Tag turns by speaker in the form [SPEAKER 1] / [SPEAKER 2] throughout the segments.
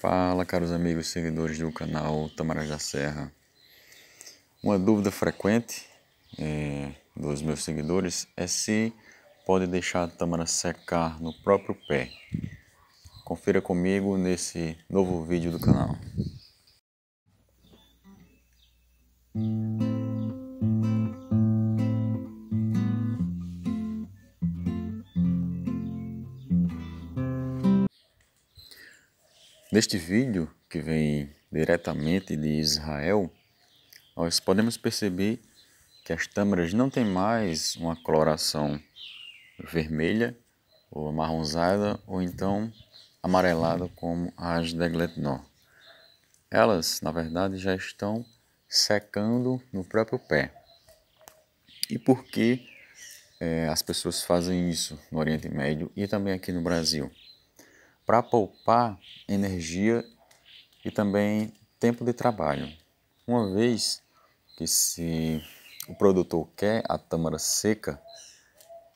[SPEAKER 1] Fala, caros amigos seguidores do canal Tamaras da Serra. Uma dúvida frequente é, dos meus seguidores é se pode deixar a tâmara secar no próprio pé. Confira comigo nesse novo vídeo do canal. Neste vídeo, que vem diretamente de Israel, nós podemos perceber que as tâmaras não têm mais uma coloração vermelha ou amarronzada ou então amarelada como as de Gletnor. Elas, na verdade, já estão secando no próprio pé. E por que eh, as pessoas fazem isso no Oriente Médio e também aqui no Brasil? para poupar energia e também tempo de trabalho. Uma vez que se o produtor quer a tâmara seca,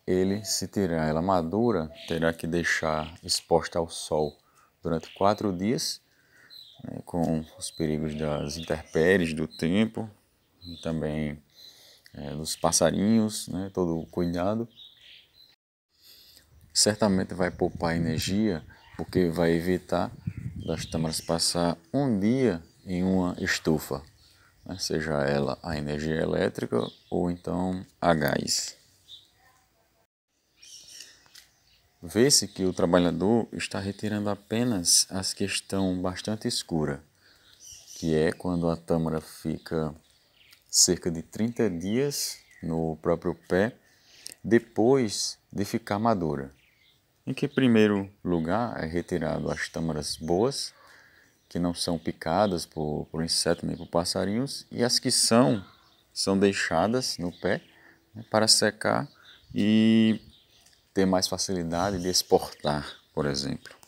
[SPEAKER 1] ele, se tirar ela madura, terá que deixar exposta ao sol durante quatro dias, né, com os perigos das intempéries do tempo, e também é, dos passarinhos, né, todo cuidado. Certamente vai poupar energia porque vai evitar das tâmaras passar um dia em uma estufa, né? seja ela a energia elétrica ou então a gás. Vê-se que o trabalhador está retirando apenas as que estão bastante escura, que é quando a tâmara fica cerca de 30 dias no próprio pé, depois de ficar madura. Em que primeiro lugar é retirado as tâmaras boas, que não são picadas por, por insetos nem por passarinhos, e as que são, são deixadas no pé né, para secar e ter mais facilidade de exportar, por exemplo.